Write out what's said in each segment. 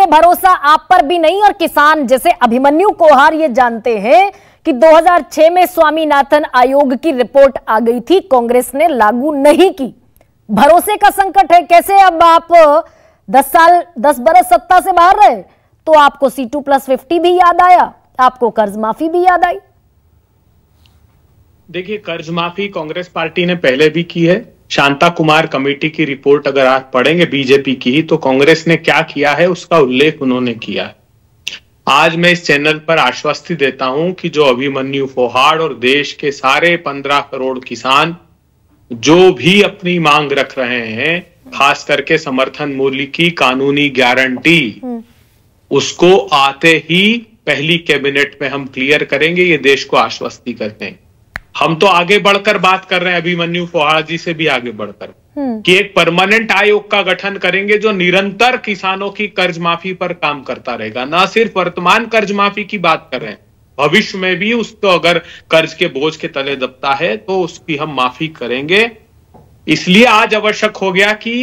पे भरोसा आप पर भी नहीं और किसान जैसे अभिमन्यु कोहार ये जानते हैं कि 2006 में स्वामीनाथन आयोग की रिपोर्ट आ गई थी कांग्रेस ने लागू नहीं की भरोसे का संकट है कैसे अब आप 10 साल 10 बरस सत्ता से बाहर रहे तो आपको सी टू प्लस फिफ्टी भी याद आया आपको कर्ज माफी भी याद आई देखिए कर्ज माफी कांग्रेस पार्टी ने पहले भी की है शांता कुमार कमेटी की रिपोर्ट अगर आप पढ़ेंगे बीजेपी की तो कांग्रेस ने क्या किया है उसका उल्लेख उन्होंने किया है आज मैं इस चैनल पर आश्वस्ति देता हूं कि जो अभिमन्यु फोहाड़ और देश के सारे पंद्रह करोड़ किसान जो भी अपनी मांग रख रहे हैं खास करके समर्थन मूल्य की कानूनी गारंटी हम्म। उसको आते ही पहली कैबिनेट में हम क्लियर करेंगे ये देश को आश्वस्ति करते हैं हम तो आगे बढ़कर बात कर रहे हैं अभिमन्यु फौहार जी से भी आगे बढ़कर हम्म। कि एक परमानेंट आयोग का गठन करेंगे जो निरंतर किसानों की कर्ज माफी पर काम करता रहेगा ना सिर्फ वर्तमान कर्ज माफी की बात कर रहे हैं भविष्य में भी उसको तो अगर कर्ज के बोझ के तले दबता है तो उसकी हम माफी करेंगे इसलिए आज आवश्यक हो गया कि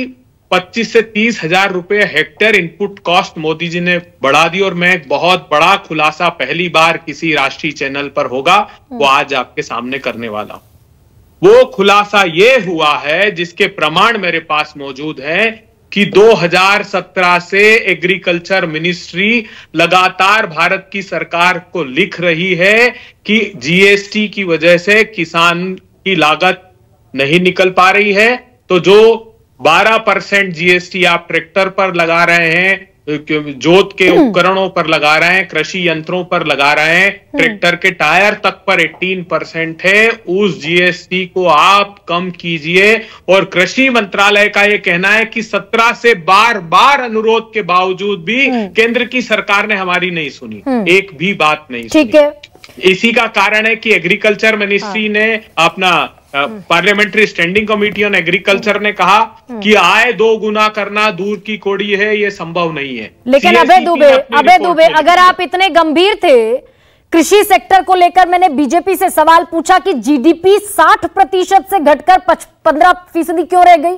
25 से तीस हजार रुपए hectare input cost Modi ji ने बढ़ा दी और मैं एक बहुत बड़ा खुलासा पहली बार किसी राष्ट्रीय चैनल पर होगा वो हम्म। आज आपके सामने करने वाला हूं वो खुलासा ये हुआ है जिसके प्रमाण मेरे पास मौजूद है कि 2017 से एग्रीकल्चर मिनिस्ट्री लगातार भारत की सरकार को लिख रही है कि जीएसटी की वजह से किसान की लागत नहीं निकल पा रही है तो जो 12 परसेंट जीएसटी आप ट्रैक्टर पर लगा रहे हैं जोत के हम्म। उपकरणों पर लगा रहे हैं कृषि यंत्रों पर लगा रहे हैं हम्म। ट्रैक्टर के टायर तक पर 18 परसेंट है उस जीएसटी को आप कम कीजिए और कृषि मंत्रालय का यह कहना है कि 17 से बार बार अनुरोध के बावजूद भी हम्म। केंद्र की सरकार ने हमारी नहीं सुनी एक भी बात नहीं सुनी इसी का कारण है कि एग्रीकल्चर मिनिस्ट्री हाँ। ने अपना parliamentary standing committee on agriculture ने कहा हम्म। कि आय दो गुना करना दूर की कोड़ी है ये संभव नहीं है लेकिन अबे दुबे अबे दुबे अगर आप इतने गंभीर थे कृषि सेक्टर को लेकर मैंने बीजेपी से सवाल पूछा कि जीडीपी 60 प्रतिशत से घटकर पंद्रह फीसदी क्यों रह गई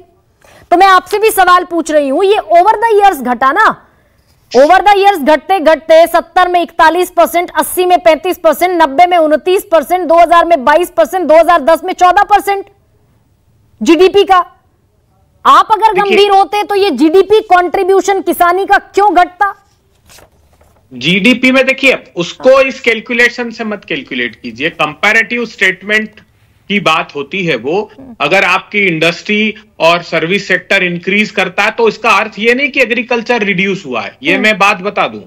तो मैं आपसे भी सवाल पूछ रही हूं ये ओवर द इयर्स घटा ना ओवर द इयर्स घटते घटते 70 में 41 परसेंट अस्सी में 35 परसेंट नब्बे में उनतीस परसेंट दो हजार में 22 परसेंट दो में 14 परसेंट जीडीपी का आप अगर गंभीर होते तो ये जीडीपी कंट्रीब्यूशन किसानी का क्यों घटता जीडीपी में देखिए उसको इस कैलकुलेशन से मत कैलकुलेट कीजिए कंपैरेटिव स्टेटमेंट की बात होती है वो अगर आपकी इंडस्ट्री और सर्विस सेक्टर इंक्रीज करता है तो इसका अर्थ ये नहीं कि एग्रीकल्चर रिड्यूस हुआ है ये हम्म। मैं बात बता दूं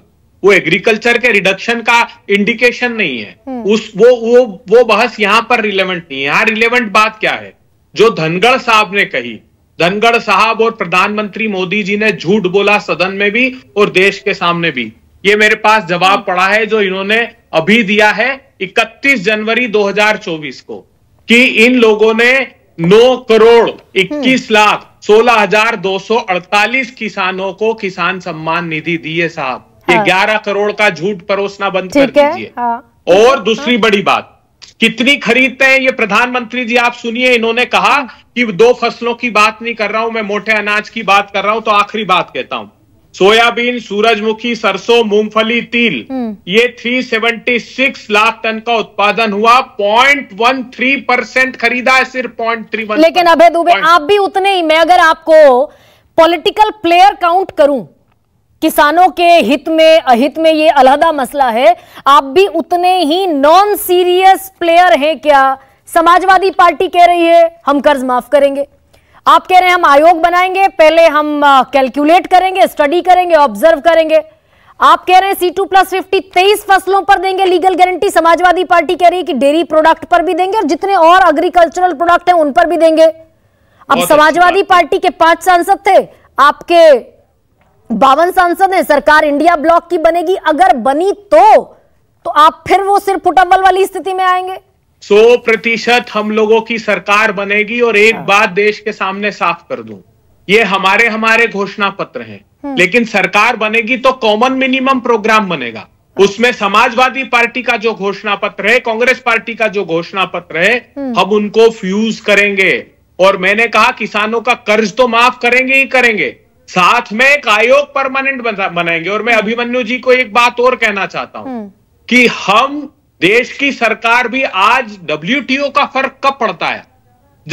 वो एग्रीकल्चर के रिडक्शन का इंडिकेशन नहीं है हम्म। उस वो वो वो बहस यहां पर रिलेवेंट नहीं है रिलेवेंट बात क्या है जो धनगढ़ साहब ने कही धनगढ़ साहब और प्रधानमंत्री मोदी जी ने झूठ बोला सदन में भी और देश के सामने भी ये मेरे पास जवाब हम्म। पड़ा है जो इन्होंने अभी दिया है 31 जनवरी 2024 को कि इन लोगों ने 9 करोड़ 21 हम्म। लाख सोलह किसानों को किसान सम्मान निधि दी है साहब ये 11 हाँ। करोड़ का झूठ परोसना बंद कर दीजिए हाँ। और दूसरी हाँ। बड़ी बात कितनी खरीदते हैं ये प्रधानमंत्री जी आप सुनिए इन्होंने कहा कि दो फसलों की बात नहीं कर रहा हूं मैं मोटे अनाज की बात कर रहा हूं तो आखिरी बात कहता हूं सोयाबीन सूरजमुखी सरसों मूंगफली तिल हम्म। ये 376 लाख टन का उत्पादन हुआ 0.13 परसेंट खरीदा है सिर्फ पॉइंट थ्री वन लेकिन अभय दुबे आप भी उतने ही मैं अगर आपको पॉलिटिकल प्लेयर काउंट करूं किसानों के हित में अहित में ये अलहदा मसला है आप भी उतने ही नॉन सीरियस प्लेयर हैं क्या समाजवादी पार्टी कह रही है हम कर्ज माफ करेंगे आप कह रहे हैं हम आयोग बनाएंगे पहले हम कैलकुलेट करेंगे स्टडी करेंगे ऑब्जर्व करेंगे आप कह रहे हैं सी टू प्लस फिफ्टी तेईस फसलों पर देंगे लीगल गारंटी समाजवादी पार्टी कह रही है कि डेयरी प्रोडक्ट पर भी देंगे और जितने और एग्रीकल्चरल प्रोडक्ट हैं उन पर भी देंगे अब समाजवादी पार्टी के पांच सांसद थे आपके बावन सांसद हैं सरकार इंडिया ब्लॉक की बनेगी अगर बनी तो, तो आप फिर वो सिर्फ फुटबल वाली स्थिति में आएंगे सौ प्रतिशत हम लोगों की सरकार बनेगी और एक हाँ। बात देश के सामने साफ कर दूं ये हमारे हमारे घोषणा पत्र हैं हम्म। लेकिन सरकार बनेगी तो कॉमन मिनिमम प्रोग्राम बनेगा उसमें समाजवादी पार्टी का जो घोषणा पत्र है कांग्रेस पार्टी का जो घोषणा पत्र है हम्म। हम उनको फ्यूज करेंगे और मैंने कहा किसानों का कर्ज तो माफ करेंगे ही करेंगे साथ में एक आयोग परमानेंट बनाएंगे और मैं हम्म। अभिमन्यु जी को एक बात और कहना चाहता हूं कि हम देश की सरकार भी आज डब्ल्यूटीओ का फर्क कब पड़ता है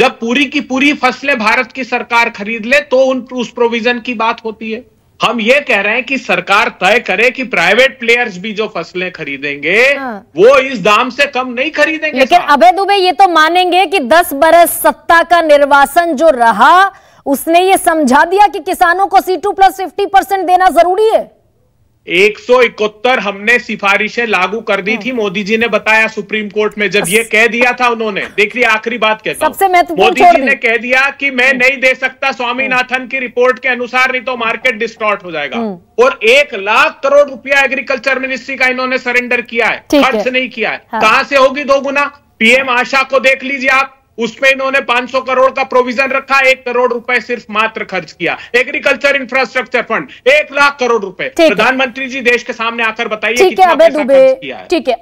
जब पूरी की पूरी फसलें भारत की सरकार खरीद ले तो उन उस प्रोविजन की बात होती है हम ये कह रहे हैं कि सरकार तय करे कि प्राइवेट प्लेयर्स भी जो फसलें खरीदेंगे हाँ। वो इस दाम से कम नहीं खरीदेंगे लेकिन अभय दुबे ये तो मानेंगे कि 10 बरस सत्ता का निर्वासन जो रहा उसने ये समझा दिया कि किसानों को C two plus fifty percent देना जरूरी है 171 हमने सिफारिशें लागू कर दी थी हाँ। मोदी जी ने बताया सुप्रीम कोर्ट में जब ये कह दिया था उन्होंने देखिए आखिरी बात कहता सबसे मोदी जी ने कह दिया कि मैं हाँ। नहीं दे सकता स्वामीनाथन की रिपोर्ट के अनुसार नहीं तो मार्केट डिस्टॉर्ट हो जाएगा हाँ। और एक लाख करोड़ रुपया एग्रीकल्चर मिनिस्ट्री का इन्होंने सरेंडर किया है खर्च नहीं किया है कहां से होगी दो गुना पीएम आशा को देख लीजिए आप उसमें इन्होंने 500 करोड़ का प्रोविजन रखा एक करोड़ रुपए सिर्फ मात्र खर्च किया एग्रीकल्चर इंफ्रास्ट्रक्चर फंड एक लाख करोड़ रुपए प्रधानमंत्री जी देश के सामने आकर बताइए ठीक है ठीक है